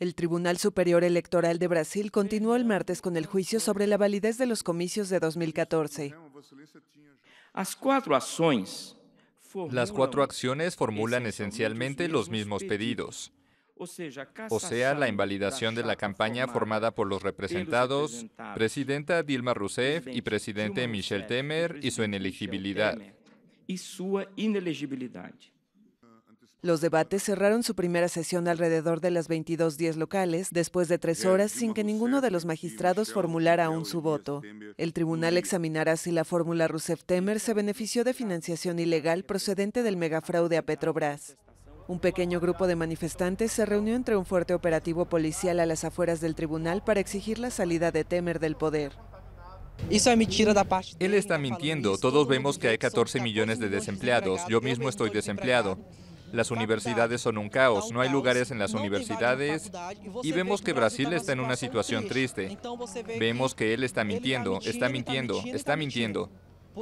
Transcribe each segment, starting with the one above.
El Tribunal Superior Electoral de Brasil continuó el martes con el juicio sobre la validez de los comicios de 2014. Las cuatro acciones las cuatro acciones formulan esencialmente los mismos pedidos, o sea, la invalidación de la campaña formada por los representados, presidenta Dilma Rousseff y presidente Michel Temer y su inelegibilidad. Los debates cerraron su primera sesión alrededor de las 22.10 locales, después de tres horas sin que ninguno de los magistrados formulara aún su voto. El tribunal examinará si la fórmula Rousseff-Temer se benefició de financiación ilegal procedente del megafraude a Petrobras. Un pequeño grupo de manifestantes se reunió entre un fuerte operativo policial a las afueras del tribunal para exigir la salida de Temer del poder. Él está mintiendo. Todos vemos que hay 14 millones de desempleados. Yo mismo estoy desempleado. Las universidades son un caos, no hay lugares en las universidades y vemos que Brasil está en una situación triste. Vemos que él está mintiendo, está mintiendo, está mintiendo.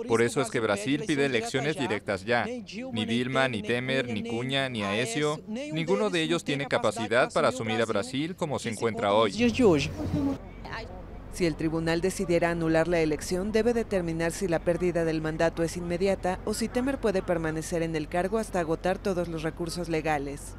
Por eso es que Brasil pide elecciones directas ya. Ni Dilma, ni Temer, ni Cunha, ni Aécio, ninguno de ellos tiene capacidad para asumir a Brasil como se encuentra hoy. Si el tribunal decidiera anular la elección, debe determinar si la pérdida del mandato es inmediata o si Temer puede permanecer en el cargo hasta agotar todos los recursos legales.